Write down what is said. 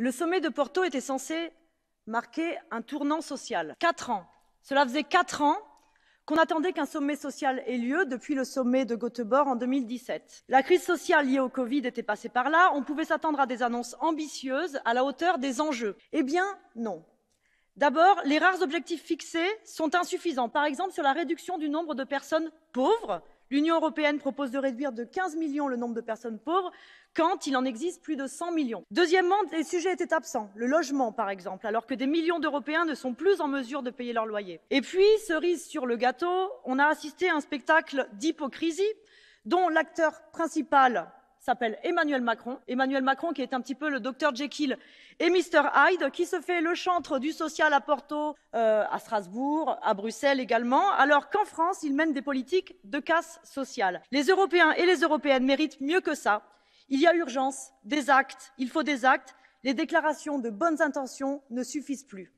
Le sommet de Porto était censé marquer un tournant social. Quatre ans. Cela faisait quatre ans qu'on attendait qu'un sommet social ait lieu depuis le sommet de Göteborg en 2017. La crise sociale liée au Covid était passée par là, on pouvait s'attendre à des annonces ambitieuses à la hauteur des enjeux. Eh bien, non. D'abord, les rares objectifs fixés sont insuffisants. Par exemple, sur la réduction du nombre de personnes pauvres, l'Union européenne propose de réduire de 15 millions le nombre de personnes pauvres quand il en existe plus de 100 millions. Deuxièmement, les sujets étaient absents, le logement par exemple, alors que des millions d'Européens ne sont plus en mesure de payer leur loyer. Et puis, cerise sur le gâteau, on a assisté à un spectacle d'hypocrisie dont l'acteur principal s'appelle Emmanuel Macron. Emmanuel Macron qui est un petit peu le docteur Jekyll et Mr Hyde, qui se fait le chantre du social à Porto, euh, à Strasbourg, à Bruxelles également, alors qu'en France, il mène des politiques de casse sociale. Les Européens et les Européennes méritent mieux que ça. Il y a urgence, des actes, il faut des actes. Les déclarations de bonnes intentions ne suffisent plus.